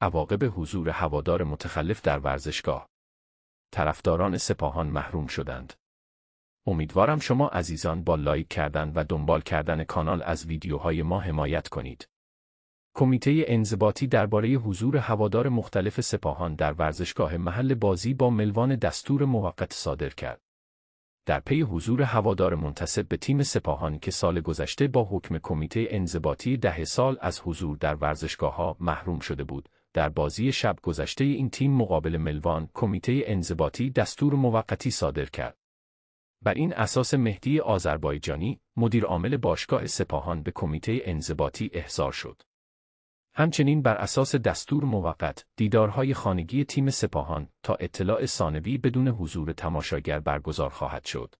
عواقب حضور هوادار متخلف در ورزشگاه طرفداران سپاهان محروم شدند امیدوارم شما عزیزان با لایک کردن و دنبال کردن کانال از ویدیوهای ما حمایت کنید کمیته انضباطی درباره حضور هوادار مختلف سپاهان در ورزشگاه محل بازی با ملوان دستور موقت صادر کرد در پی حضور هوادار منتسب به تیم سپاهان که سال گذشته با حکم کمیته انضباطی ده سال از حضور در ورزشگاه ها محروم شده بود در بازی شب گذشته این تیم مقابل ملوان کمیته انضباطی دستور موقتی صادر کرد. بر این اساس مهدی آذربایجانی مدیر عامل باشگاه سپاهان به کمیته انضباطی احضار شد. همچنین بر اساس دستور موقت دیدارهای خانگی تیم سپاهان تا اطلاع ثانوی بدون حضور تماشاگر برگزار خواهد شد.